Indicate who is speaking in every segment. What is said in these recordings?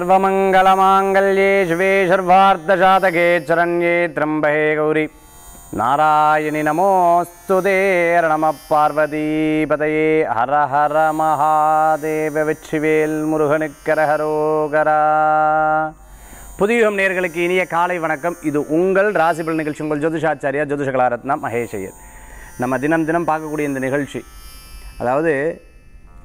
Speaker 1: சர்வமங்கலமாங்கல்யே சுவே சர்வார்த்தசாதகே சரண்யே திரம்பகே கௌரி நாராயணி நமோஸ்துதே நம பார்வதீபதையே ஹர ஹர மகாதேவ வெற்றிவேல் முருகனுக்கரஹரோகரா புதியுகம் நேர்களுக்கு இனிய காலை வணக்கம் இது உங்கள் ராசிபல் நிகழ்ச்சி உங்கள் ஜோதிஷாச்சாரியா ஜோதிஷகலாரத்னா மகேஷையர் நம்ம தினம் தினம் பார்க்கக்கூடிய இந்த நிகழ்ச்சி அதாவது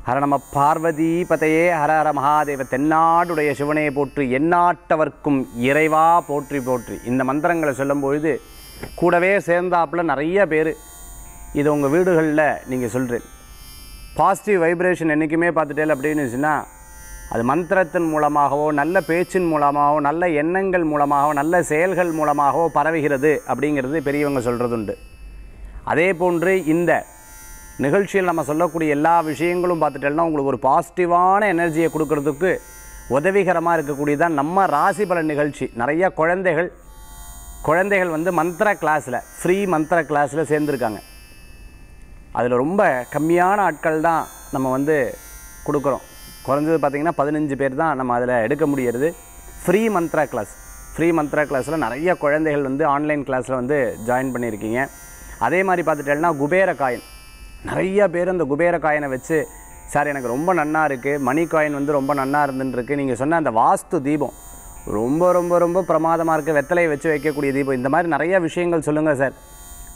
Speaker 1: ஹர நம பார்வதி பதையே ஹர ஹர மகாதேவ தென்னாடுடைய சிவனையை போற்றி எந்நாட்டவர்க்கும் இறைவா போற்றி போற்றி இந்த மந்திரங்களை சொல்லும்பொழுது கூடவே சேர்ந்தாப்பில் நிறைய பேர் இது உங்கள் வீடுகளில் நீங்கள் சொல்கிறேன் பாசிட்டிவ் வைப்ரேஷன் என்றைக்குமே பார்த்துட்டேல் அப்படின்னு வச்சுன்னா அது மந்திரத்தின் மூலமாகவோ நல்ல பேச்சின் மூலமாகவோ நல்ல எண்ணங்கள் மூலமாகவோ நல்ல செயல்கள் மூலமாகவோ பரவுகிறது அப்படிங்கிறது பெரியவங்க சொல்கிறது உண்டு அதே போன்று இந்த நிகழ்ச்சியில் நம்ம சொல்லக்கூடிய எல்லா விஷயங்களும் பார்த்துட்டோம்னா உங்களுக்கு ஒரு பாசிட்டிவான எனர்ஜியை கொடுக்கறதுக்கு உதவிகரமாக இருக்கக்கூடியதான் நம்ம ராசி பலன் நிகழ்ச்சி நிறைய குழந்தைகள் குழந்தைகள் வந்து மந்திர கிளாஸில் ஃப்ரீ மந்திர கிளாஸில் சேர்ந்துருக்காங்க அதில் ரொம்ப கம்மியான ஆட்கள் தான் நம்ம வந்து கொடுக்குறோம் குறைஞ்சது பார்த்திங்கன்னா பதினஞ்சு பேர் தான் நம்ம அதில் எடுக்க முடியறது free mantra class free mantra கிளாஸில் நிறைய குழந்தைகள் வந்து ஆன்லைன் கிளாஸில் வந்து ஜாயின் பண்ணியிருக்கீங்க அதே மாதிரி பார்த்துட்டேன்னா குபேர காயின் நிறையா பேர் அந்த குபேர காயினை வச்சு சார் எனக்கு ரொம்ப நன்னாக இருக்குது மணி காயின் வந்து ரொம்ப நன்னாக இருந்துருக்கு நீங்கள் சொன்ன அந்த வாஸ்து தீபம் ரொம்ப ரொம்ப ரொம்ப பிரமாதமாக இருக்குது வெத்தலையை வச்சு வைக்கக்கூடிய தீபம் இந்த மாதிரி நிறையா விஷயங்கள் சொல்லுங்கள் சார்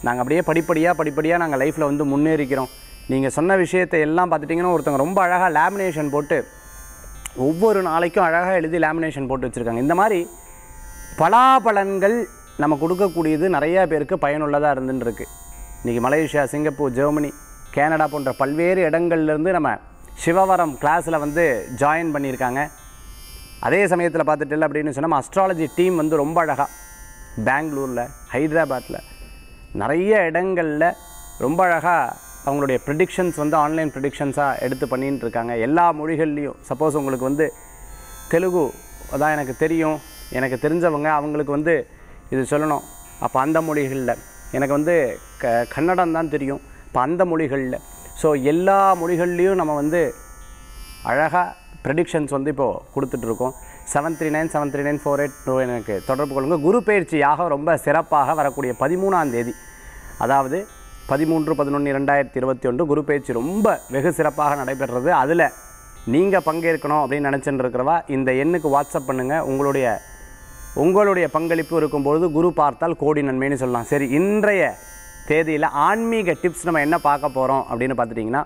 Speaker 1: நாங்கள் அப்படியே படிப்படியாக படிப்படியாக நாங்கள் லைஃப்பில் வந்து முன்னேறிக்கிறோம் நீங்கள் சொன்ன விஷயத்தை எல்லாம் பார்த்துட்டிங்கன்னா ஒருத்தவங்க ரொம்ப அழகாக லேமினேஷன் போட்டு ஒவ்வொரு நாளைக்கும் அழகாக எழுதி லேமினேஷன் போட்டு வச்சுருக்காங்க இந்த மாதிரி பலாபலன்கள் நம்ம கொடுக்கக்கூடியது நிறையா பேருக்கு பயனுள்ளதாக இருந்துன்னு இருக்குது இன்றைக்கி மலேசியா சிங்கப்பூர் ஜெர்மனி கேனடா போன்ற பல்வேறு இடங்கள்லேருந்து நம்ம சிவவரம் கிளாஸில் வந்து ஜாயின் பண்ணியிருக்காங்க அதே சமயத்தில் பார்த்துட்டு இல்லை அப்படின்னு சொன்னால் நம்ம அஸ்ட்ராலஜி டீம் வந்து ரொம்ப அழகாக பெங்களூரில் ஹைதராபாத்தில் நிறைய இடங்களில் ரொம்ப அழகாக அவங்களுடைய ப்ரிடிக்ஷன்ஸ் வந்து ஆன்லைன் ப்ரிடிக்ஷன்ஸாக எடுத்து பண்ணின்னு இருக்காங்க எல்லா மொழிகள்லேயும் சப்போஸ் உங்களுக்கு வந்து தெலுங்கு தான் எனக்கு தெரியும் எனக்கு தெரிஞ்சவங்க அவங்களுக்கு வந்து இது சொல்லணும் அப்போ அந்த மொழிகளில் எனக்கு வந்து க கன்னடம் தான் தெரியும் இப்போ அந்த மொழிகளில் ஸோ எல்லா மொழிகள்லேயும் நம்ம வந்து அழகாக ப்ரெடிக்ஷன்ஸ் வந்து இப்போது கொடுத்துட்ருக்கோம் seven three nine seven three nine four eight two எனக்கு தொடர்பு கொள்ளுங்கள் குரு பயிற்சியாக ரொம்ப சிறப்பாக வரக்கூடிய பதிமூணாம் தேதி அதாவது பதிமூன்று பதினொன்று ரெண்டாயிரத்தி இருபத்தி ஒன்று குரு பயிற்சி ரொம்ப வெகு சிறப்பாக நடைபெறுறது அதில் நீங்கள் பங்கேற்கணும் அப்படின்னு நினச்சிட்டு இருக்கிறவா இந்த எண்ணுக்கு வாட்ஸ்அப் பண்ணுங்கள் உங்களுடைய உங்களுடைய பங்களிப்பு இருக்கும்பொழுது குரு பார்த்தால் கோடி நன்மைன்னு சொல்லலாம் சரி இன்றைய தேதியில் ஆன்மீக டிப்ஸ் நம்ம என்ன பார்க்க போகிறோம் அப்படின்னு பார்த்துட்டிங்கன்னா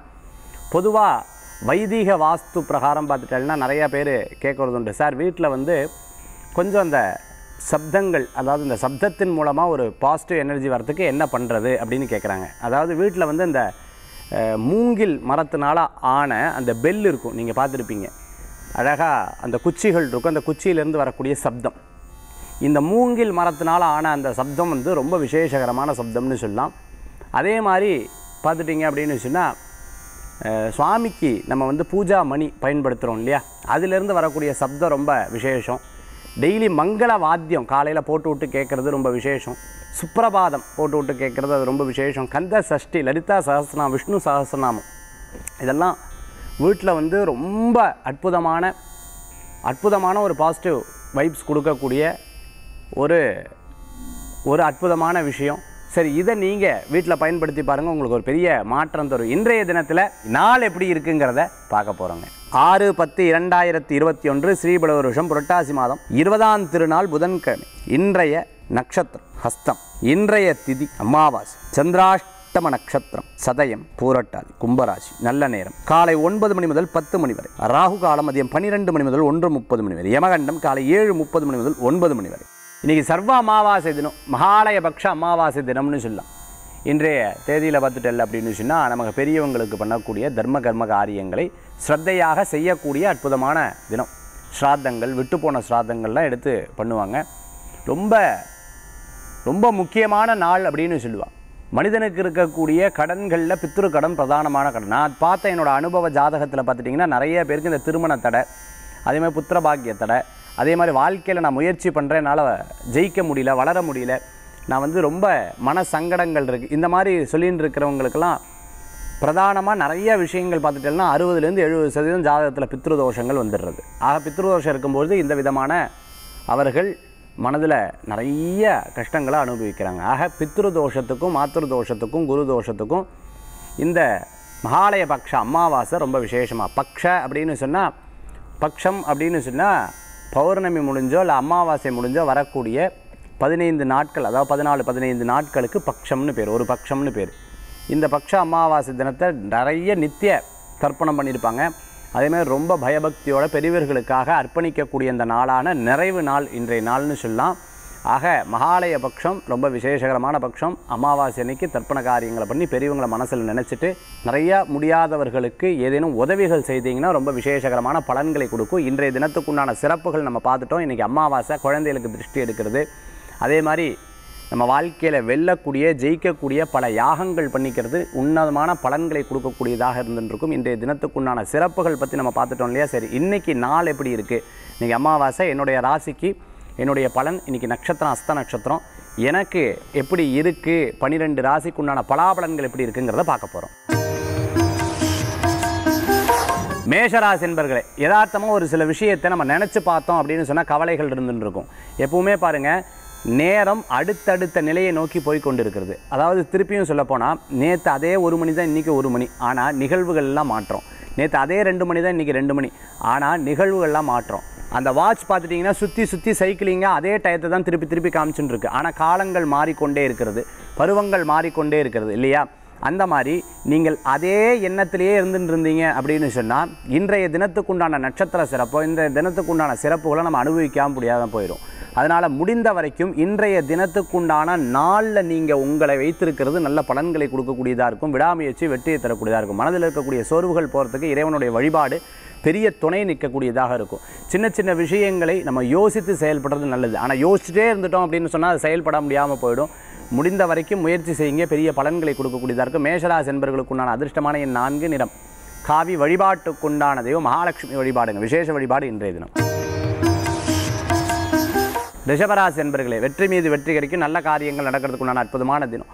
Speaker 1: பொதுவாக வைதிக வாஸ்து பிரகாரம் பார்த்துட்டாலன்னா நிறையா பேர் கேட்குறது உண்டு சார் வீட்டில் வந்து கொஞ்சம் அந்த சப்தங்கள் அதாவது இந்த சப்தத்தின் மூலமாக ஒரு பாசிட்டிவ் எனர்ஜி வரத்துக்கு என்ன பண்ணுறது அப்படின்னு கேட்குறாங்க அதாவது வீட்டில் வந்து இந்த மூங்கில் மரத்தினால ஆன அந்த பெல் இருக்கும் நீங்கள் பார்த்துருப்பீங்க அழகாக அந்த குச்சிகள் இருக்கும் அந்த குச்சியிலேருந்து வரக்கூடிய சப்தம் இந்த மூங்கில் மரத்தினால் ஆன அந்த சப்தம் வந்து ரொம்ப விசேஷகரமான சப்தம்னு சொல்லலாம் அதே மாதிரி பார்த்துட்டிங்க அப்படின்னு சொன்னால் சுவாமிக்கு நம்ம வந்து பூஜா மணி பயன்படுத்துகிறோம் இல்லையா அதிலேருந்து வரக்கூடிய சப்தம் ரொம்ப விசேஷம் டெய்லி மங்கள வாத்தியம் காலையில் போட்டு விட்டு கேட்குறது ரொம்ப விசேஷம் சுப்பிரபாதம் போட்டு விட்டு கேட்குறது அது ரொம்ப விசேஷம் கந்த சஷ்டி லலிதா சகசிரநாமம் விஷ்ணு சகசிரநாமம் இதெல்லாம் வீட்டில் வந்து ரொம்ப அற்புதமான அற்புதமான ஒரு பாசிட்டிவ் வைப்ஸ் கொடுக்கக்கூடிய ஒரு ஒரு அற்புதமான விஷயம் சரி இதை நீங்கள் வீட்டில் பயன்படுத்தி பாருங்கள் உங்களுக்கு ஒரு பெரிய மாற்றம் தரும் இன்றைய தினத்தில் நாள் எப்படி இருக்குங்கிறத பார்க்க போகிறோங்க ஆறு பத்து இரண்டாயிரத்தி இருபத்தி ஒன்று ஸ்ரீபல வருஷம் புரட்டாசி மாதம் இருபதாம் திருநாள் புதன்கிழமை இன்றைய நட்சத்திரம் ஹஸ்தம் இன்றைய திதி அமாவாசை சந்திராஷ் நட்சத்திரம் சதயம் பூரட்டாதி கும்பராசி நல்ல நேரம் காலை ஒன்பது மணி முதல் பத்து மணி வரை ராகு காலம் மதியம் பன்னிரெண்டு மணி முதல் ஒன்று முப்பது மணி வரை யமகண்டம் காலை ஏழு முப்பது மணி முதல் ஒன்பது மணி வரை இன்றைக்கி சர்வ அமாவாசை தினம் மகாலய பக்ஷ அமாவாசை தினம்னு சொல்லலாம் இன்றைய தேதியில் பார்த்துட்டல அப்படின்னு சொன்னால் நமக்கு பெரியவங்களுக்கு பண்ணக்கூடிய தர்ம கர்ம காரியங்களை ஸ்ரத்தையாக செய்யக்கூடிய அற்புதமான தினம் ஸ்ராத்தங்கள் விட்டு போன ஸ்ராத்தங்கள்லாம் எடுத்து பண்ணுவாங்க ரொம்ப ரொம்ப முக்கியமான நாள் அப்படின்னு சொல்லுவாள் மனிதனுக்கு இருக்கக்கூடிய கடன்களில் பித்திரு கடன் பிரதானமான கடன் நான் பார்த்த என்னோடய அனுபவ ஜாதகத்தில் பார்த்துட்டிங்கன்னா நிறைய பேருக்கு இந்த திருமண தடை அதேமாதிரி புத்திர பாக்கிய தடை அதே மாதிரி வாழ்க்கையில் நான் முயற்சி பண்ணுறேன் ஜெயிக்க முடியல வளர முடியல நான் வந்து ரொம்ப மன சங்கடங்கள் இருக்குது இந்த மாதிரி சொல்லிகிட்டு இருக்கிறவங்களுக்கெல்லாம் பிரதானமாக நிறைய விஷயங்கள் பார்த்துட்டேன்னா அறுபதுலேருந்து எழுபது சதவீதம் ஜாதகத்தில் பித்ருதோஷங்கள் வந்துடுறது ஆக பித்ருதோஷம் இருக்கும்பொழுது இந்த விதமான அவர்கள் மனதில் நிறைய கஷ்டங்களை அனுபவிக்கிறாங்க ஆக பித்ருதோஷத்துக்கும் மாத்திருதோஷத்துக்கும் குரு தோஷத்துக்கும் இந்த மகாலய பக்ஷ அமாவாசை ரொம்ப விசேஷமாக பக்ஷ அப்படின்னு சொன்னால் பக்ஷம் அப்படின்னு சொன்னால் பௌர்ணமி முடிஞ்சோ இல்லை அமாவாசை முடிஞ்சோ வரக்கூடிய பதினைந்து நாட்கள் அதாவது பதினாலு பதினைந்து நாட்களுக்கு பக்ஷம்னு பேர் ஒரு பக்ஷம்னு பேர் இந்த பக்ஷ அமாவாசை தினத்தை நிறைய நித்திய தர்ப்பணம் பண்ணியிருப்பாங்க அதேமாதிரி ரொம்ப பயபக்தியோட பெரியவர்களுக்காக அர்ப்பணிக்கக்கூடிய அந்த நாளான நிறைவு நாள் இன்றைய நாள்னு சொல்லலாம் ஆக மகாலய பட்சம் ரொம்ப விசேஷகரமான பட்சம் அமாவாசை அன்னைக்கு தர்ப்பண காரியங்களை பண்ணி பெரியவங்களை மனசில் நினச்சிட்டு நிறையா முடியாதவர்களுக்கு ஏதேனும் உதவிகள் செய்தீங்கன்னா ரொம்ப விசேஷகரமான பலன்களை கொடுக்கும் இன்றைய தினத்துக்குண்டான சிறப்புகள் நம்ம பார்த்துட்டோம் இன்றைக்கி அமாவாசை குழந்தைகளுக்கு திருஷ்டி எடுக்கிறது அதே மாதிரி நம்ம வாழ்க்கையில் வெல்லக்கூடிய ஜெயிக்கக்கூடிய பல யாகங்கள் பண்ணிக்கிறது உன்னதமான பலன்களை கொடுக்கக்கூடியதாக இருந்துருக்கும் இன்றைய தினத்துக்குண்டான சிறப்புகள் பற்றி நம்ம பார்த்துட்டோம் இல்லையா சரி இன்றைக்கி நாள் எப்படி இருக்குது இன்றைக்கி அமாவாசை என்னுடைய ராசிக்கு என்னுடைய பலன் இன்றைக்கி நட்சத்திரம் அஸ்த நட்சத்திரம் எனக்கு எப்படி இருக்குது பன்னிரெண்டு ராசிக்கு உண்டான பலாபலன்கள் எப்படி இருக்குங்கிறத பார்க்க போகிறோம் மேஷராசி என்பர்களே யதார்த்தமாக ஒரு சில விஷயத்தை நம்ம நினச்சி பார்த்தோம் அப்படின்னு சொன்னால் கவலைகள் இருந்துன்னு இருக்கும் எப்பவுமே பாருங்கள் நேரம் அடுத்தடுத்த நிலையை நோக்கி போய் இருக்கிறது அதாவது திருப்பியும் சொல்லப்போனால் நேற்று அதே ஒரு மணி தான் இன்றைக்கி ஒரு மணி ஆனால் நிகழ்வுகள்லாம் மாற்றோம் நேற்று அதே ரெண்டு மணி தான் இன்றைக்கி ரெண்டு மணி ஆனால் நிகழ்வுகள்லாம் மாற்றோம் அந்த வாட்ச் பார்த்துட்டிங்கன்னா சுற்றி சுற்றி சைக்கிளிங்காக அதே டயத்தை தான் திருப்பி திருப்பி காமிச்சுட்டு இருக்கு ஆனால் காலங்கள் மாறிக்கொண்டே இருக்கிறது பருவங்கள் மாறிக்கொண்டே இருக்கிறது இல்லையா அந்த மாதிரி நீங்கள் அதே எண்ணத்திலேயே இருந்துட்டு இருந்தீங்க அப்படின்னு சொன்னால் இன்றைய தினத்துக்குண்டான நட்சத்திர சிறப்போ இன்றைய தினத்துக்குண்டான சிறப்புகளை நம்ம அனுபவிக்காமல் முடியாத போயிடும் அதனால் முடிந்த வரைக்கும் இன்றைய தினத்துக்குண்டான நாளில் நீங்கள் உங்களை வைத்திருக்கிறது நல்ல பலன்களை கொடுக்கக்கூடியதாக இருக்கும் விடாமுயற்சி வெற்றியை தரக்கூடியதாக இருக்கும் மனதில் இருக்கக்கூடிய சோர்வுகள் போகிறதுக்கு இறைவனுடைய வழிபாடு பெரிய துணை நிற்கக்கூடியதாக இருக்கும் சின்ன சின்ன விஷயங்களை நம்ம யோசித்து செயல்படுறது நல்லது ஆனால் யோசிச்சுட்டே இருந்துட்டோம் அப்படின்னு சொன்னால் அது செயல்பட முடியாமல் போயிடும் முடிந்த வரைக்கும் முயற்சி செய்யுங்க பெரிய பலன்களை கொடுக்கக்கூடியதாக இருக்கும் மேஷராசி என்பர்களுக்குண்டான அதிர்ஷ்டமான என் நான்கு நிறம் காவி வழிபாட்டுக்குண்டான தெய்வம் மகாலட்சுமி வழிபாடுங்க விசேஷ வழிபாடு இன்றைய தினம் ரிஷபராசி என்பர்களே வெற்றி மீது வெற்றி கிடைக்கும் நல்ல காரியங்கள் நடக்கிறதுக்குண்டான அற்புதமான தினம்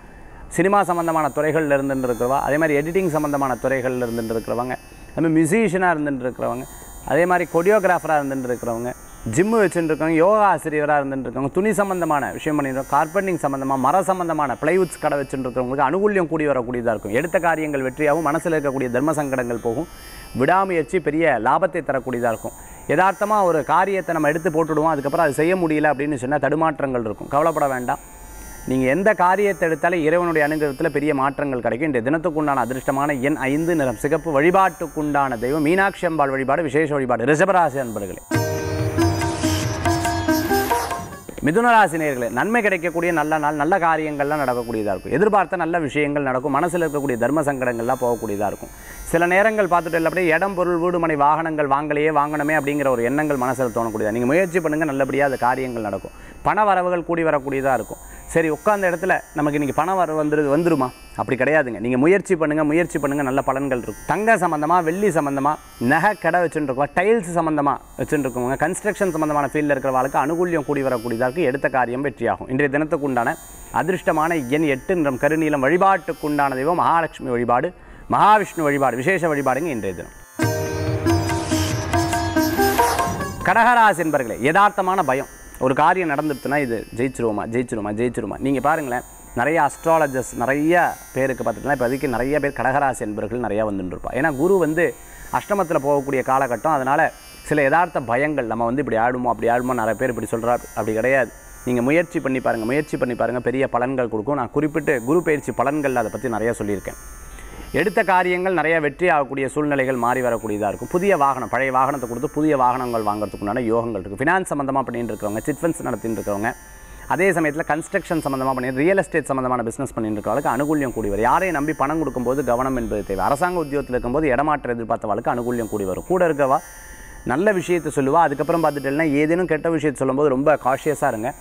Speaker 1: சினிமா சம்மந்தமான துறைகளில் இருந்துட்டு இருக்கிறவா அதே மாதிரி எடிட்டிங் சம்மந்தமான துறைகளில் இருந்துட்டு இருக்கிறவங்க நம்ம மியூசிஷியனாக இருந்துட்டு இருக்கிறவங்க அதே மாதிரி கொடியோகிராஃபராக இருந்துட்டு இருக்கிறவங்க ஜிம்மு வச்சுட்டு யோகா ஆசிரியராக இருந்துட்டு இருக்கவங்க துணி சம்மந்தமான விஷயம் பண்ணிருக்கோம் கார்பெண்டிங் சம்மந்தமாக மர சம்மந்தமான பிளைவுட்ஸ் கடை வச்சுட்டு இருக்கிறவங்களுக்கு அனுகூல்யம் கூடி வரக்கூடியதாக இருக்கும் எடுத்த காரியங்கள் வெற்றியாகவும் மனசில் இருக்கக்கூடிய தர்ம சங்கடங்கள் போகும் விடாமுயற்சி பெரிய லாபத்தை தரக்கூடியதாக இருக்கும் யதார்த்தமாக ஒரு காரியத்தை நம்ம எடுத்து போட்டுவிடுவோம் அதுக்கப்புறம் அது செய்ய முடியல அப்படின்னு சொன்னால் தடுமாற்றங்கள் இருக்கும் கவலைப்பட வேண்டாம் நீங்கள் எந்த காரியத்தை எடுத்தாலும் இறைவனுடைய அனுகிரகத்தில் பெரிய மாற்றங்கள் கிடைக்கும் இந்த தினத்துக்குண்டான அதிர்ஷ்டமான எண் ஐந்து நிறம் சிகப்பு வழிபாட்டுக்குண்டான தெய்வம் மீனாட்சி அம்பாள் வழிபாடு விசேஷ வழிபாடு ரிஷபராசி அன்பர்களே மிதுனராசினியர்களே நன்மை கிடைக்கக்கூடிய நல்ல நாள் நல்ல காரியங்கள்லாம் நடக்கக்கூடியதாக இருக்கும் எதிர்பார்த்த நல்ல விஷயங்கள் நடக்கும் மனசில் இருக்கக்கூடிய தர்ம சங்கடங்கள்லாம் போகக்கூடியதாக இருக்கும் சில நேரங்கள் பார்த்துட்டு இல்லை அப்படியே இடம் பொருள் வீடு மனை வாகனங்கள் வாங்கலையே வாங்கணுமே அப்படிங்கிற ஒரு எண்ணங்கள் மனசில் தோணக்கூடியதாக நீங்கள் முயற்சி பண்ணுங்கள் நல்லபடியாக அது காரியங்கள் நடக்கும் பண வரவுகள் கூடி வரக்கூடியதாக இருக்கும் சரி உட்காந்த இடத்துல நமக்கு இன்றைக்கி பணம் வர வந்துருது வந்துருமா அப்படி கிடையாதுங்க நீங்கள் முயற்சி பண்ணுங்கள் முயற்சி பண்ணுங்கள் நல்ல பலன்கள் இருக்கும் தங்க சம்மந்தமாக வெள்ளி சம்மந்தமாக நகை கடை வச்சுருக்கோம் டைல்ஸ் சம்மந்தமாக வச்சுருக்கோங்க கன்ஸ்ட்ரக்ஷன் சம்மந்தமான ஃபீல்டில் இருக்கிற வாழ்க்கை அனுகூலியம் கூடி வரக்கூடியதாக இருக்குது எடுத்த காரியம் வெற்றியாகும் இன்றைய தினத்துக்கு உண்டான அதிர்ஷ்டமான எண் எட்டு நிறம் கருநீளம் வழிபாட்டுக்கு உண்டான தெய்வம் மகாலட்சுமி வழிபாடு மகாவிஷ்ணு வழிபாடு விசேஷ வழிபாடுங்க இன்றைய தினம் கடகராசி என்பர்களே யதார்த்தமான பயம் ஒரு காரியம் நடந்துடுச்சுன்னா இது ஜெயிச்சிருவோமா ஜெயிச்சிருவோமா ஜெயிச்சிருவோமா நீங்கள் பாருங்களேன் நிறைய அஸ்ட்ராலஜர்ஸ் நிறைய பேருக்கு பார்த்துட்டுனா இப்போ அதுக்கு நிறைய பேர் கடகராசி என்பர்கள் நிறையா வந்துட்டுருப்பா ஏன்னா குரு வந்து அஷ்டமத்தில் போகக்கூடிய காலகட்டம் அதனால் சில யதார்த்த பயங்கள் நம்ம வந்து இப்படி ஆடுமோ அப்படி ஆடுமோ நிறைய பேர் இப்படி சொல்கிறா அப்படி கிடையாது நீங்கள் முயற்சி பண்ணி பாருங்கள் முயற்சி பண்ணி பாருங்கள் பெரிய பலன்கள் கொடுக்கும் நான் குறிப்பிட்டு குரு பயிற்சி பலன்கள் அதை பற்றி நிறையா சொல்லியிருக்கேன் எடுத்த காரியங்கள் நிறைய வெற்றி ஆகக்கூடிய சூழ்நிலைகள் மாறி வரக்கூடியதாக இருக்கும் புதிய வாகனம் பழைய வாகனத்தை கொடுத்து புதிய வாகனங்கள் வாங்குறதுக்குண்டான யோகங்கள் இருக்குது ஃபினான்ஸ் சம்மந்தமாக பண்ணிகிட்டு இருக்கிறவங்க சிட்ஃபண்ட்ஸ் நடத்திட்டு இருக்கிறவங்க அதே சமயத்தில் கன்ஸ்ட்ரக்ஷன் சம்மந்தமாக பண்ணி ரியல் எஸ்டேட் சம்மந்தமான பிஸ்னஸ் பண்ணிட்டு இருக்கிறவளுக்கு அனுகூலியம் கூடி வரும் யாரையும் நம்பி பணம் கொடுக்கும்போது கவனம் என்பது தேவை அரசாங்க உத்தியோகத்தில் இருக்கும்போது இடமாற்ற வாழ்க்கை அனுகூலியம் கூடி வரும் கூட இருக்கவா நல்ல விஷயத்தை சொல்லுவா அதுக்கப்புறம் பார்த்துட்டேன்னா ஏதேனும் கெட்ட விஷயத்தை சொல்லும்போது ரொம்ப காஷியஸாக இருங்க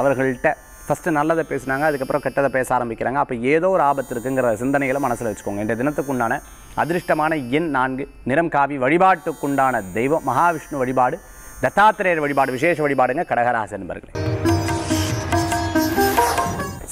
Speaker 1: அவர்கள்ட்ட ஃபஸ்ட்டு நல்லதை பேசினாங்க அதுக்கப்புறம் கெட்டதை பேச ஆரம்பிக்கிறாங்க அப்போ ஏதோ ஒரு ஆபத்து இருக்குங்கிற சிந்தனைகளை மனசில் வச்சுக்கோங்க இந்த உண்டான அதிர்ஷ்டமான எண் நான்கு நிறம் காவி வழிபாட்டுக்குண்டான தெய்வம் மகாவிஷ்ணு வழிபாடு தத்தாத்திரேயர் வழிபாடு விசேஷ வழிபாடுங்க கடகராசி நண்பர்களே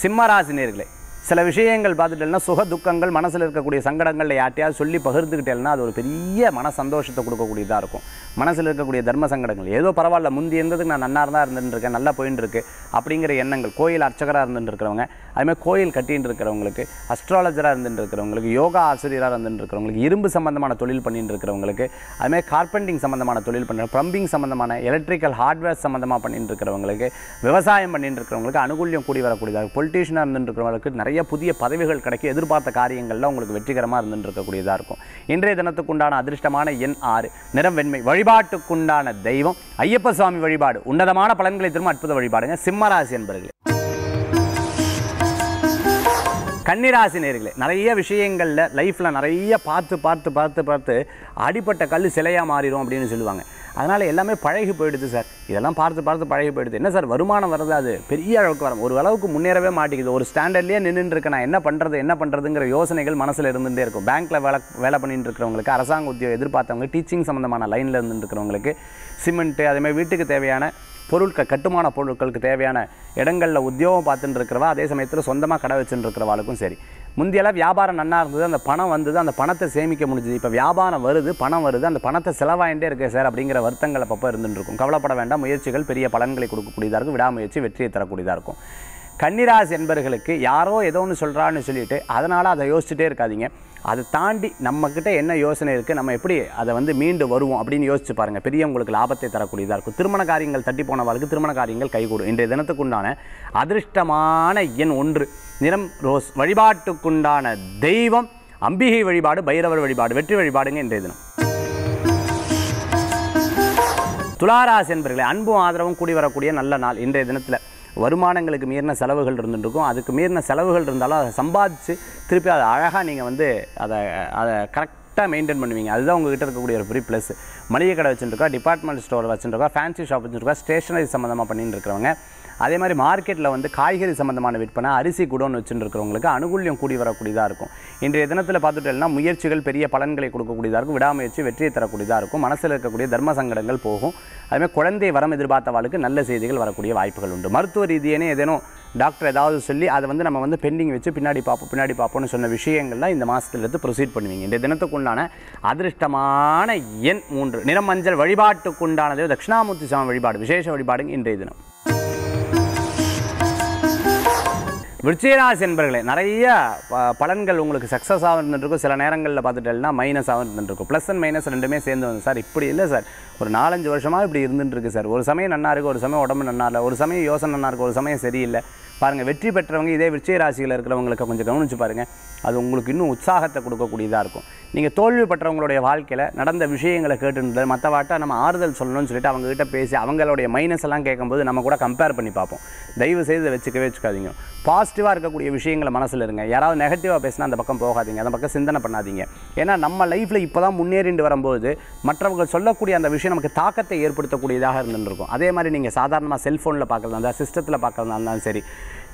Speaker 1: சிம்மராசி நேர்களே சில விஷயங்கள் பார்த்துட்டேன்னா சுக துக்கங்கள் மனசில் இருக்கக்கூடிய சங்கடங்களில் யார்ட்டையாவது சொல்லி பகிர்ந்துக்கிட்டேன்னா அது ஒரு பெரிய மன சந்தோஷத்தை கொடுக்கக்கூடியதாக இருக்கும் மனசில் இருக்கக்கூடிய தர்ம சங்கடங்கள் ஏதோ பரவாயில்ல முந்தி இருந்ததுக்கு நான் நன்னாக தான் இருந்துருக்கேன் நல்லா போயின்னு இருக்கு அப்படிங்கிற எண்ணங்கள் கோயில் அர்ச்சகராக இருந்துட்டு இருக்கிறவங்க அதுமாதிரி கோயில் கட்டின்னு இருக்கிறவங்களுக்கு அஸ்ட்ராலஜராக இருந்துட்டு இருக்கிறவங்களுக்கு யோகா ஆசிரியராக இருந்துட்டு இருக்கிறவங்களுக்கு இரும்பு சம்மந்தமான தொழில் பண்ணிட்டு இருக்கிறவங்களுக்கு அதுமாதிரி கார்பெண்டிங் சம்மந்தமான தொழில் பண்ண ப்ளம்பிங் சம்மந்தமான எலக்ட்ரிக்கல் ஹார்ட்வேர் சம்மந்தமாக பண்ணிட்டு இருக்கிறவங்களுக்கு விவசாயம் பண்ணிட்டு இருக்கிறவங்களுக்கு அனுகூல்யம் கூடி வரக்கூடியதாக பொலிட்டீஷியனாக இருந்துட்டு இருக்கிறவங்களுக்கு நிறைய நிறைய புதிய பதவிகள் கிடைக்கும் எதிர்பார்த்த காரியங்களில் உங்களுக்கு வெற்றிகரமாக இருந்துருக்கக்கூடியதாக இருக்கும் இன்றைய தினத்துக்குண்டான அதிர்ஷ்டமான எண் ஆறு நிறம் வெண்மை வழிபாட்டுக்குண்டான தெய்வம் ஐயப்ப சுவாமி வழிபாடு உன்னதமான பலன்களை திரும்ப அற்புத வழிபாடுங்க சிம்மராசி என்பர்களே கன்னிராசி நேர்களே நிறைய விஷயங்களில் லைஃப்பில் நிறைய பார்த்து பார்த்து பார்த்து பார்த்து அடிப்பட்ட கல் சிலையாக மாறிடும் அப்படின்னு சொல்லுவாங்க அதனால் எல்லாமே பழகி போயிடுது சார் இதெல்லாம் பார்த்து பார்த்து பழகி போயிடுது என்ன சார் வருமானம் வருது அது பெரிய அளவுக்கு வரும் ஒரு அளவுக்கு முன்னேறவே மாட்டேங்குது ஒரு ஸ்டாண்டர்ட்லேயே நின்றுட்டு இருக்கு நான் என்ன பண்ணுறது என்ன பண்ணுறதுங்கிற யோசனைகள் மனசில் இருந்துகிட்டே இருக்கும் பேங்க்கில் வேலை வேலை பண்ணிட்டு இருக்கிறவங்களுக்கு அரசாங்க உத்தியோகம் எதிர்பார்த்தவங்க டீச்சிங் சம்மந்தமான லைனில் இருந்துட்டு இருக்கிறவங்களுக்கு சிமெண்ட்டு அதேமாதிரி வீட்டுக்கு தேவையான பொருட்கள் கட்டுமான பொருட்களுக்கு தேவையான இடங்களில் உத்தியோகம் பார்த்துட்டு இருக்கிறவா அதே சமயத்தில் சொந்தமாக கடை வச்சுட்டு இருக்கிறவாளுக்கும் சரி முந்தையெல்லாம் வியாபாரம் நன்னாக இருந்தது அந்த பணம் வந்தது அந்த பணத்தை சேமிக்க முடிஞ்சுது இப்போ வியாபாரம் வருது பணம் வருது அந்த பணத்தை செலவாயிட்டே இருக்கு சார் அப்படிங்கிற வருத்தங்கள் அப்பப்போ இருந்துருக்கும் கவலைப்பட வேண்டாம் முயற்சிகள் பெரிய பலன்களை கொடுக்கக்கூடியதாக இருக்கும் விடாமுயற்சி வெற்றியை தரக்கூடியதாக இருக்கும் கன்னிராசி என்பர்களுக்கு யாரோ ஏதோ ஒன்று சொல்கிறான்னு சொல்லிட்டு அதனால் அதை யோசிச்சுட்டே இருக்காதிங்க அதை தாண்டி நம்மக்கிட்ட என்ன யோசனை இருக்குது நம்ம எப்படி அதை வந்து மீண்டு வருவோம் அப்படின்னு யோசிச்சு பாருங்கள் பெரியவங்களுக்கு லாபத்தை தரக்கூடியதாக இருக்கும் திருமண காரியங்கள் தட்டி போனவர்களுக்கு திருமண காரியங்கள் கைகூடும் இன்றைய தினத்துக்குண்டான அதிர்ஷ்டமான எண் ஒன்று நிறம் ரோஸ் வழிபாட்டுக்குண்டான தெய்வம் அம்பிகை வழிபாடு பைரவர் வழிபாடு வெற்றி வழிபாடுங்க இன்றைய தினம் துளாராசி என்பர்களே அன்பும் ஆதரவும் கூடி வரக்கூடிய நல்ல நாள் இன்றைய தினத்தில் வருமானங்களுக்கு மீறின செலவுகள் இருந்துருக்கும் அதுக்கு மீறின செலவுகள் இருந்தாலும் அதை சம்பாதிச்சு திருப்பி அதை அழகாக நீங்கள் வந்து அதை அதை கரெக்ட் கரெக்டாக மெயின்டைன் பண்ணுவீங்க அதுதான் உங்ககிட்ட இருக்கக்கூடிய ஒரு பெரிய ப்ளஸ் மளிகை கடை வச்சுருக்கா டிபார்ட்மெண்ட் ஸ்டோர் வச்சுருக்கா ஃபேன்சி ஷாப் வச்சுருக்கா ஸ்டேஷனரி சம்மந்தமாக பண்ணிட்டு இருக்கிறவங்க அதே மாதிரி மார்க்கெட்டில் வந்து காய்கறி சம்மந்தமான விற்பனை அரிசி குடோன் வச்சுட்டு இருக்கிறவங்களுக்கு அனுகூல்யம் கூடி வரக்கூடியதாக இருக்கும் இன்றைய தினத்தில் பார்த்துட்டோம்னா முயற்சிகள் பெரிய பலன்களை கொடுக்கக்கூடியதாக இருக்கும் விடாமுயற்சி வெற்றியை தரக்கூடியதாக இருக்கும் மனசில் இருக்கக்கூடிய தர்ம சங்கடங்கள் போகும் அதுமாதிரி குழந்தை வரம் எதிர்பார்த்தவாளுக்கு நல்ல செய்திகள் வரக்கூடிய வாய்ப்புகள் உண்டு மருத்துவ ரீதியானே ஏதேனும் டாக்டர் ஏதாவது சொல்லி அதை வந்து நம்ம வந்து பெண்டிங் வச்சு பின்னாடி பார்ப்போம் பின்னாடி பார்ப்போம்னு சொன்ன விஷயங்கள்லாம் இந்த எடுத்து ப்ரொசீட் பண்ணுவீங்க இந்த தினத்துக்குண்டான அதிர்ஷ்டமான எண் மூன்று நிறம் மஞ்சள் வழிபாட்டுக்குண்டானது தட்சிணாமூர்த்தி சாமி வழிபாடு விசேஷ வழிபாடுங்க இன்றைய தினம் விருச்சிகராசி என்பர்களே நிறைய பலன்கள் உங்களுக்கு சக்ஸஸ் ஆகிருந்துருக்கும் சில நேரங்களில் பார்த்துட்டேன்னா மைனஸ் ஆகிருந்துருக்கும் ப்ளஸ் அண்ட் மைனஸ் ரெண்டுமே சேர்ந்து வந்து சார் இப்படி இல்லை சார் ஒரு நாலஞ்சு வருஷமாக இப்படி இருந்துட்டுருக்கு சார் ஒரு சமயம் நல்லா இருக்குது ஒரு சமயம் உடம்பு நல்லா இல்லை ஒரு சமயம் யோசனை நல்லா இருக்குது ஒரு சமயம் சரியில்லை பாருங்கள் வெற்றி பெற்றவங்க இதே விருச்சிக ராசியில் இருக்கிறவங்களுக்கு கொஞ்சம் கவனித்து பாருங்கள் அது உங்களுக்கு இன்னும் உற்சாகத்தை கொடுக்கக்கூடியதாக இருக்கும் நீங்கள் தோல்வி பெற்றவங்களுடைய வாழ்க்கையில் நடந்த விஷயங்களை கேட்டுருந்தது மற்ற வாட்டாக நம்ம ஆறுதல் சொல்லணும்னு சொல்லிட்டு அவங்ககிட்ட பேசி அவங்களுடைய மைனஸ் எல்லாம் கேட்கும்போது நம்ம கூட கம்பேர் பண்ணி பார்ப்போம் தயவு செய்து வச்சுக்கவே வச்சுக்காதீங்க பாசிட்டிவாக இருக்கக்கூடிய விஷயங்களை மனசில் இருங்க யாராவது நெகட்டிவாக பேசினா அந்த பக்கம் போகாதீங்க அந்த பக்கம் சிந்தனை பண்ணாதீங்க ஏன்னா நம்ம லைஃப்பில் இப்போ தான் முன்னேறிண்டு வரும்போது மற்றவங்க சொல்லக்கூடிய அந்த விஷயம் நமக்கு தாக்கத்தை ஏற்படுத்தக்கூடியதாக இருந்துருக்கும் அதே மாதிரி நீங்கள் சாதாரணமாக செல்ஃபோனில் பார்க்குறதா இருந்தால் சிஸ்டத்தில் பார்க்குறதா இருந்தாலும் சரி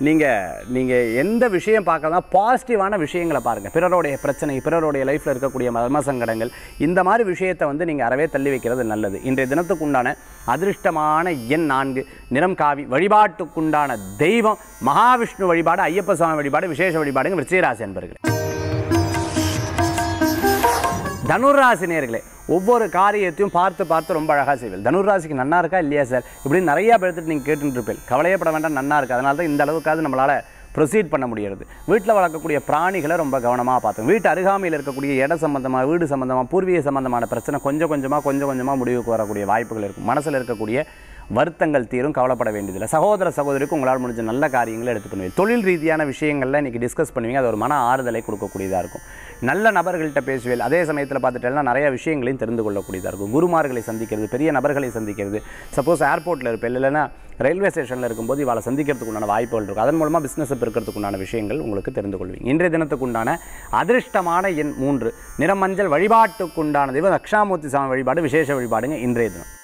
Speaker 1: நீங்கள் நீங்கள் எந்த விஷயம் பார்க்கலாம் பாசிட்டிவான விஷயங்களை பாருங்கள் பிறருடைய பிரச்சனை பிறருடைய லைஃப்பில் இருக்கக்கூடிய மர்ம சங்கடங்கள் இந்த மாதிரி விஷயத்தை வந்து நீங்கள் அறவே தள்ளி வைக்கிறது நல்லது இன்றைய தினத்துக்கு உண்டான அதிர்ஷ்டமான எண் நான்கு நிறம் காவி வழிபாட்டுக்குண்டான தெய்வம் மகாவிஷ்ணு வழிபாடு ஐயப்ப சுவாமி வழிபாடு விசேஷ வழிபாடுங்க விருச்சிகராசி என்பர்களே தனுராசினியர்களே ஒவ்வொரு காரியத்தையும் பார்த்து பார்த்து ரொம்ப அழகாக செய்வேன் தனுராசிக்கு நன்னா இருக்கா இல்லையா சார் இப்படி நிறையா பேர்த்துட்டு நீங்கள் கேட்டுருப்பேன் கவலையப்பட வேண்டாம் நன்னா இருக்குது அதனால தான் இந்த அளவுக்காவது நம்மளால் ப்ரொசீட் பண்ண முடியறது வீட்டில் வளர்க்கக்கூடிய பிராணிகளை ரொம்ப கவனமாக பார்த்தோம் வீட்டு அருகாமையில் இருக்கக்கூடிய இட சம்மந்தமாக வீடு சம்மந்தமாக பூர்வீக சம்மந்தமான பிரச்சனை கொஞ்சம் கொஞ்சமாக கொஞ்சம் கொஞ்சமாக முடிவுக்கு வரக்கூடிய வாய்ப்புகள் இருக்கும் மனசில் இருக்கக்கூடிய வருத்தங்கள் தீரும் கவலைப்பட வேண்டியதில்லை சகோதர சகோதரிக்கு உங்களால் முடிஞ்ச நல்ல காரியங்களை எடுத்து பண்ணுவீங்க தொழில் ரீதியான விஷயங்களில் இன்றைக்கி டிஸ்கஸ் பண்ணுவீங்க அது ஒரு மன ஆறுதலை கொடுக்கக்கூடியதாக இருக்கும் நல்ல நபர்கள்ட்ட பேசுவேல் அதே சமயத்தில் பார்த்துட்டேன்னா நிறைய விஷயங்களையும் தெரிந்து கொள்ளக்கூடியதாக இருக்கும் குருமார்களை சந்திக்கிறது பெரிய நபர்களை சந்திக்கிறது சப்போஸ் ஏர்போர்ட்டில் இருப்பேன் இல்லைன்னா ரயில்வே ஸ்டேஷனில் இருக்கும்போது இவளை சந்திக்கிறதுக்கு உண்டான வாய்ப்புகள் இருக்கும் அதன் மூலமாக பிஸ்னஸ் பெருக்கிறதுக்கு உண்டான விஷயங்கள் உங்களுக்கு தெரிந்து கொள்வீங்க இன்றைய தினத்துக்கு உண்டான அதிர்ஷ்டமான எண் மூன்று நிறம் மஞ்சள் வழிபாட்டுக்குண்டான தெய்வம் அக்ஷாமூர்த்தி சாமி வழிபாடு விசேஷ வழிபாடுங்க இன்றைய தினம்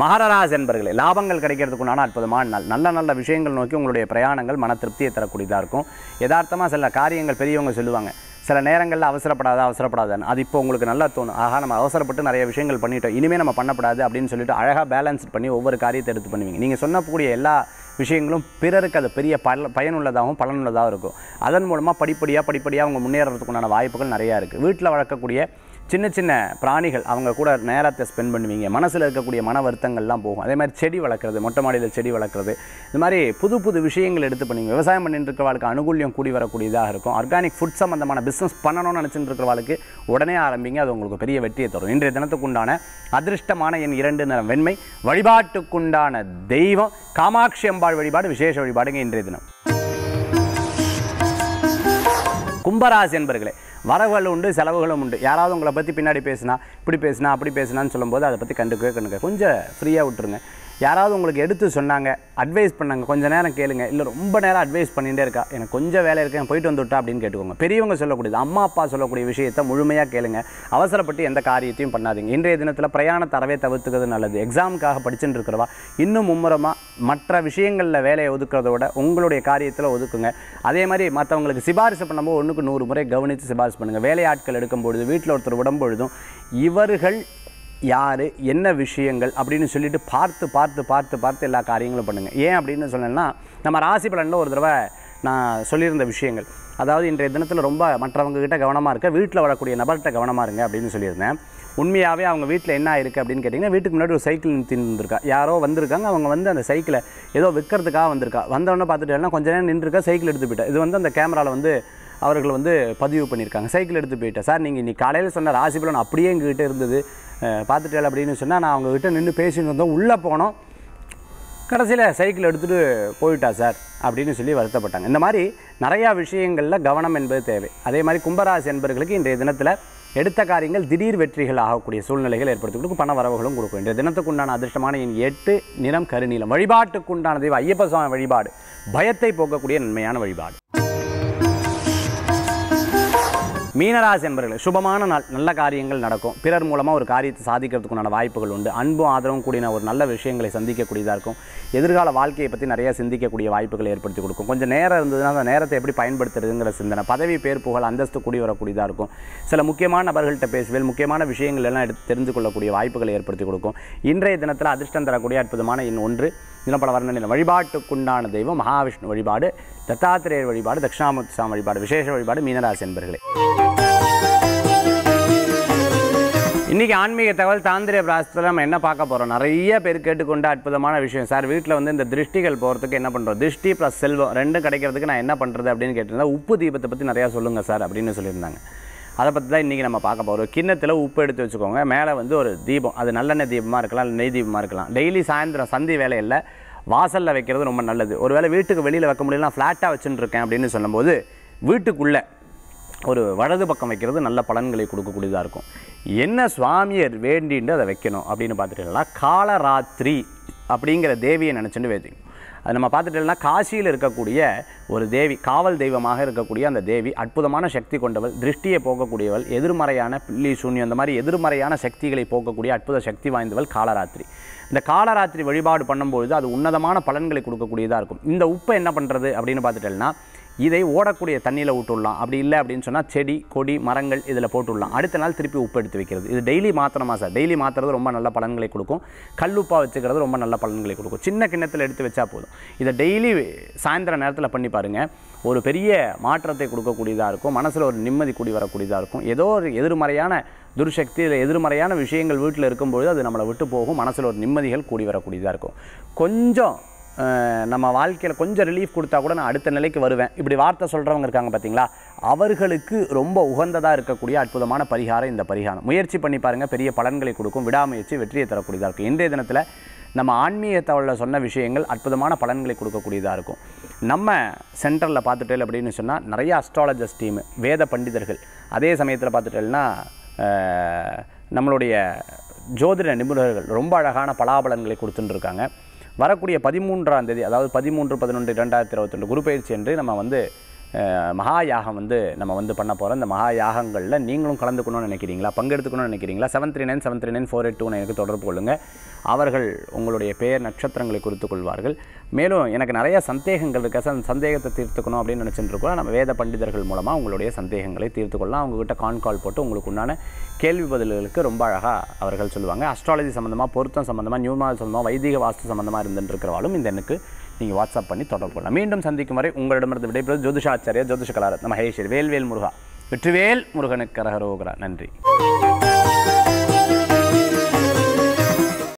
Speaker 1: மகரராஜ் என்பர்களே லாபங்கள் கிடைக்கிறதுக்குண்டான அற்புதமான நாள் நல்ல நல்ல விஷயங்கள் நோக்கி உங்களுடைய பிரயாணங்கள் மன திருப்தியை தரக்கூடியதாக இருக்கும் யதார்த்தமாக சில காரியங்கள் பெரியவங்க சொல்லுவாங்க சில நேரங்களில் அவசரப்படாத அவசரப்படாதான்னு அது இப்போ உங்களுக்கு நல்லா தோணும் ஆகா நம்ம அவசரப்பட்டு நிறைய விஷயங்கள் பண்ணிட்டோம் இனிமேல் நம்ம பண்ணப்படாது அப்படின்னு சொல்லிட்டு அழகாக பேலன்ஸ் பண்ணி ஒவ்வொரு காரியத்தை எடுத்து பண்ணுவீங்க நீங்கள் சொன்னக்கூடிய எல்லா விஷயங்களும் பிறருக்கு அது பெரிய பல பயனுள்ளதாகவும் பலனுள்ளதாகவும் இருக்கும் அதன் மூலமாக படிப்படியாக படிப்படியாக அவங்க முன்னேறதுக்குண்டான வாய்ப்புகள் நிறையா இருக்குது வீட்டில் வளர்க்கக்கூடிய சின்ன சின்ன பிராணிகள் அவங்க கூட நேரத்தை ஸ்பெண்ட் பண்ணுவீங்க மனசில் இருக்கக்கூடிய மன வருத்தங்கள்லாம் போகும் அதே மாதிரி செடி வளர்க்குறது மொட்டை மாடியில் செடி வளர்க்குறது இந்த மாதிரி புது புது விஷயங்கள் எடுத்து பண்ணிங்க விவசாயம் பண்ணிட்டு வாழ்க்கை அனுகூலியம் கூடி வரக்கூடியதாக இருக்கும் ஆர்கானிக் ஃபுட் சம்மந்தமான பிஸ்னஸ் பண்ணணும்னு நினச்சிட்டு வாழ்க்கை உடனே ஆரம்பிங்க அது உங்களுக்கு பெரிய வெற்றியை தரும் இன்றைய தினத்துக்குண்டான அதிர்ஷ்டமான என் இரண்டு நிறம் வெண்மை வழிபாட்டுக்குண்டான தெய்வம் காமாட்சி அம்பாள் வழிபாடு விசேஷ வழிபாடுங்க இன்றைய தினம் கும்பராசி என்பர்களே வரவுகள் உண்டு செலவுகளும் உண்டு யாராவது உங்களை பற்றி பின்னாடி பேசுனா இப்படி பேசுனா அப்படி பேசுனான்னு சொல்லும்போது அதை பற்றி கண்டுக்கவே கண்டுக்க கொஞ்சம் ஃப்ரீயாக விட்டுருங்க யாராவது உங்களுக்கு எடுத்து சொன்னாங்க அட்வைஸ் பண்ணாங்க கொஞ்சம் நேரம் கேளுங்க இல்லை ரொம்ப நேரம் அட்வைஸ் பண்ணிகிட்டே இருக்கா எனக்கு கொஞ்சம் வேலை இருக்கேன் போயிட்டு வந்துவிட்டா அப்படின்னு கேட்டுக்கோங்க பெரியவங்க சொல்லக்கூடியது அம்மா அப்பா சொல்லக்கூடிய விஷயத்தை முழுமையாக கேளுங்க அவசரப்பட்டு எந்த காரியத்தையும் பண்ணாதீங்க இன்றைய தினத்தில் பிரயாண தரவே தவிர்த்துக்கிறது நல்லது எக்ஸாமுக்காக படிச்சுட்டு இருக்கிறவா இன்னும் மும்முரமாக மற்ற விஷயங்களில் வேலையை ஒதுக்கிறத விட உங்களுடைய காரியத்தில் ஒதுக்குங்க அதே மாதிரி மற்றவங்களுக்கு சிபாரிசு பண்ணும்போது ஒன்றுக்கு நூறு முறை கவனித்து சிபாரிசு பண்ணுங்கள் வேலையாட்கள் எடுக்கும்பொழுது வீட்டில் ஒருத்தர் விடும்பொழுதும் இவர்கள் யார் என்ன விஷயங்கள் அப்படின்னு சொல்லிட்டு பார்த்து பார்த்து பார்த்து பார்த்து எல்லா காரியங்களும் பண்ணுங்கள் ஏன் அப்படின்னு சொன்னேன்னா நம்ம ராசி பலனில் ஒரு தடவை நான் சொல்லியிருந்த விஷயங்கள் அதாவது இன்றைய தினத்தில் ரொம்ப மற்றவங்கக்கிட்ட கவனமாக இருக்க வீட்டில் வரக்கூடிய நபர்கிட்ட கவனமாக இருங்க அப்படின்னு சொல்லியிருந்தேன் உண்மையாகவே அவங்க வீட்டில் என்ன இருக்குது அப்படின்னு கேட்டிங்கன்னா வீட்டுக்கு முன்னாடி ஒரு சைக்கிள் வந்திருக்கா யாரோ வந்திருக்காங்க அவங்க வந்து அந்த சைக்கிளை ஏதோ விற்கிறதுக்காக வந்திருக்கா வந்தவொடனே பார்த்துட்டு கொஞ்ச நேரம் நின்றுருக்கா சைக்கிள் எடுத்து போயிட்டா இது வந்து அந்த கேமராவில் வந்து அவர்கள் வந்து பதிவு பண்ணியிருக்காங்க சைக்கிள் எடுத்து போயிட்டேன் சார் நீங்கள் இன்றைக்கி காலையில் சொன்ன ராசி பலன் அப்படியே எங்ககிட்ட இருந்தது பார்த்துட்டேன் அப்படின்னு சொன்னால் நான் அவங்கக்கிட்ட நின்று பேசின்னு வந்தோம் உள்ளே போனோம் கடைசியில் சைக்கிள் எடுத்துகிட்டு போயிட்டா சார் அப்படின்னு சொல்லி வருத்தப்பட்டாங்க இந்த மாதிரி நிறையா விஷயங்களில் கவனம் என்பது தேவை அதே மாதிரி கும்பராசி என்பர்களுக்கு இன்றைய தினத்தில் எடுத்த காரியங்கள் திடீர் வெற்றிகள் ஆகக்கூடிய சூழ்நிலைகள் ஏற்படுத்தி கொடுக்கும் பண வரவுகளும் கொடுக்கும் இன்றைய தினத்துக்குண்டான அதிர்ஷ்டமான என் எட்டு நிறம் கருநீளம் வழிபாட்டுக்குண்டான தெய்வம் ஐயப்ப சுவாமி வழிபாடு பயத்தை போக்கக்கூடிய நன்மையான வழிபாடு மீனராசி என்பர்கள் சுபமான நாள் நல்ல காரியங்கள் நடக்கும் பிறர் மூலமாக ஒரு காரியத்தை சாதிக்கிறதுக்குண்டான வாய்ப்புகள் உண்டு அன்பும் ஆதரவும் கூடின ஒரு நல்ல விஷயங்களை சந்திக்கக்கூடியதாக இருக்கும் எதிர்கால வாழ்க்கையை பற்றி நிறையா சிந்திக்கக்கூடிய வாய்ப்புகளை ஏற்படுத்தி கொடுக்கும் கொஞ்சம் நேரம் இருந்ததுன்னா அந்த நேரத்தை எப்படி பயன்படுத்துறதுங்கிற சிந்தனை பதவி பேர் புகழ் அந்தஸ்து கூடி வரக்கூடியதாக இருக்கும் சில முக்கியமான நபர்கள்ட்ட பேசுவேல் முக்கியமான விஷயங்கள் எல்லாம் எடுத்து தெரிந்து கொள்ளக்கூடிய வாய்ப்புகளை ஏற்படுத்தி கொடுக்கும் இன்றைய தினத்தில் அதிர்ஷ்டம் தரக்கூடிய அற்புதமான இன் ஒன்று வர்ண வர்ணனின் வழிபாட்டுக்குண்டான தெய்வம் மகாவிஷ்ணு வழிபாடு தத்தாத்திரேயர் வழிபாடு சாமி வழிபாடு விசேஷ வழிபாடு மீனராசி என்பர்களே இன்றைக்கி ஆன்மீக தகவல் தாந்திரிய பிராசத்தில் நம்ம என்ன பார்க்க போகிறோம் நிறைய பேர் கேட்டுக்கொண்ட அற்புதமான விஷயம் சார் வீட்டில் வந்து இந்த திருஷ்டிகள் போகிறதுக்கு என்ன பண்ணுறோம் திருஷ்டி ப்ளஸ் செல்வம் ரெண்டும் கிடைக்கிறதுக்கு நான் என்ன பண்ணுறது அப்படின்னு கேட்டிருந்தேன் உப்பு தீபத்தை பற்றி நிறையா சொல்லுங்கள் சார் அப்படின்னு சொல்லியிருந்தாங்க அதை பற்றி தான் இன்றைக்கி நம்ம பார்க்க போகிறோம் கிண்ணத்தில் உப்பு எடுத்து வச்சுக்கோங்க மேலே வந்து ஒரு தீபம் அது நல்லெண்ணெய் தீபமாக இருக்கலாம் நெய் தீபமாக இருக்கலாம் டெய்லி சாயந்தரம் சந்தி வேலையில் வாசலில் வைக்கிறது ரொம்ப நல்லது ஒரு வேளை வீட்டுக்கு வெளியில் வைக்க முடியல ஃப்ளாட்டாக வச்சுட்டுருக்கேன் அப்படின்னு சொல்லும்போது வீட்டுக்குள்ளே ஒரு வலது பக்கம் வைக்கிறது நல்ல பலன்களை கொடுக்கக்கூடியதாக இருக்கும் என்ன சுவாமியர் வேண்டின்ட்டு அதை வைக்கணும் அப்படின்னு பார்த்துட்டோம்னா காலராத்திரி அப்படிங்கிற தேவியை நினச்சிட்டு வைக்கணும் அது நம்ம பார்த்துட்டோம்னா காசியில் இருக்கக்கூடிய ஒரு தேவி காவல் தெய்வமாக இருக்கக்கூடிய அந்த தேவி அற்புதமான சக்தி கொண்டவள் திருஷ்டியை போக்கக்கூடியவள் எதிர்மறையான பில்லி சூன்யம் அந்த மாதிரி எதிர்மறையான சக்திகளை போக்கக்கூடிய அற்புத சக்தி வாய்ந்தவள் காலராத்திரி இந்த காலராத்திரி வழிபாடு பண்ணும்பொழுது அது உன்னதமான பலன்களை கொடுக்கக்கூடியதாக இருக்கும் இந்த உப்பை என்ன பண்ணுறது அப்படின்னு பார்த்துட்டோம்னா இதை ஓடக்கூடிய தண்ணியில் விட்டுடலாம் அப்படி இல்லை அப்படின்னு சொன்னால் செடி கொடி மரங்கள் இதில் போட்டுடலாம் அடுத்த நாள் திருப்பி உப்பு எடுத்து வைக்கிறது இது டெய்லி மாற்றணுமா சார் டெய்லி மாத்திரது ரொம்ப நல்ல பலன்களை கொடுக்கும் கல்லுப்பா வச்சுக்கிறது ரொம்ப நல்ல பலன்களை கொடுக்கும் சின்ன கிண்ணத்தில் எடுத்து வச்சா போதும் இதை டெய்லி சாயந்தர நேரத்தில் பண்ணி பாருங்கள் ஒரு பெரிய மாற்றத்தை கொடுக்கக்கூடியதாக இருக்கும் மனசில் ஒரு நிம்மதி கூடி வரக்கூடியதாக இருக்கும் ஏதோ ஒரு எதிர்மறையான துர்சக்தி இல்லை எதிர்மறையான விஷயங்கள் வீட்டில் இருக்கும்பொழுது அது நம்மளை விட்டு போகும் மனசில் ஒரு நிம்மதிகள் கூடி வரக்கூடியதாக இருக்கும் கொஞ்சம் நம்ம வாழ்க்கையில் கொஞ்சம் ரிலீஃப் கொடுத்தா கூட நான் அடுத்த நிலைக்கு வருவேன் இப்படி வார்த்தை சொல்கிறவங்க இருக்காங்க பார்த்தீங்களா அவர்களுக்கு ரொம்ப உகந்ததாக இருக்கக்கூடிய அற்புதமான பரிகாரம் இந்த பரிகாரம் முயற்சி பண்ணி பாருங்கள் பெரிய பலன்களை கொடுக்கும் விடாமுயற்சி வெற்றியை தரக்கூடியதாக இருக்கும் இன்றைய தினத்தில் நம்ம ஆன்மீகத்தவளில் சொன்ன விஷயங்கள் அற்புதமான பலன்களை கொடுக்கக்கூடியதாக இருக்கும் நம்ம சென்டரில் பார்த்துட்டேல் அப்படின்னு சொன்னால் நிறைய அஸ்ட்ராலஜஸ் டீமு வேத பண்டிதர்கள் அதே சமயத்தில் பார்த்துட்டேல்னா நம்மளுடைய ஜோதிட நிபுணர்கள் ரொம்ப அழகான பலாபலன்களை கொடுத்துட்டுருக்காங்க வரக்கூடிய பதிமூன்றாம் தேதி அதாவது பதிமூன்று பதினொன்று இரண்டாயிரத்தி ரெண்டு குரு பயிற்சி என்று நம்ம வந்து மகா யாகம் வந்து நம்ம வந்து பண்ண போகிறோம் இந்த மகா யாகங்களில் நீங்களும் கலந்துக்கணும்னு நினைக்கிறீங்களா பங்கெடுத்துக்கணும்னு நினைக்கிறீங்களா seven three nine seven three nine four eight two எனக்கு தொடர்பு கொள்ளுங்கள் அவர்கள் உங்களுடைய பெயர் நட்சத்திரங்களை குறித்து கொள்வார்கள் மேலும் எனக்கு நிறைய சந்தேகங்கள் இருக்க சந்தேகத்தை தீர்த்துக்கணும் அப்படின்னு நினச்சிட்டு இருக்கோம் நம்ம வேத பண்டிதர்கள் மூலமாக உங்களுடைய சந்தேகங்களை தீர்த்துக்கொள்ளலாம் அவங்ககிட்ட கான் கால் போட்டு உங்களுக்கு உண்டான கேள்வி பதில்களுக்கு ரொம்ப அழகாக அவர்கள் சொல்லுவாங்க அஸ்ட்ராலஜி சம்மந்தமாக பொருத்தம் சம்மந்தமாக நியூமால் சம்மந்தமாக வைதிக வாஸ்து சம்மந்தமாக இருந்துட்டு இருக்கிறவாலும் இந்த எனக்கு நீங்கள் வாட்ஸ்அப் பண்ணி தொடர்பு கொள்ளலாம் மீண்டும் சந்திக்கும் வரை உங்களிடமிருந்து விடைபெறுவது ஜோதிஷாச்சாரியா ஜோதிஷ கலாரத் நம்ம ஹேஷர் வேல்வேல் முருகா வெற்றிவேல் முருகனுக்கு கரகரோகரா நன்றி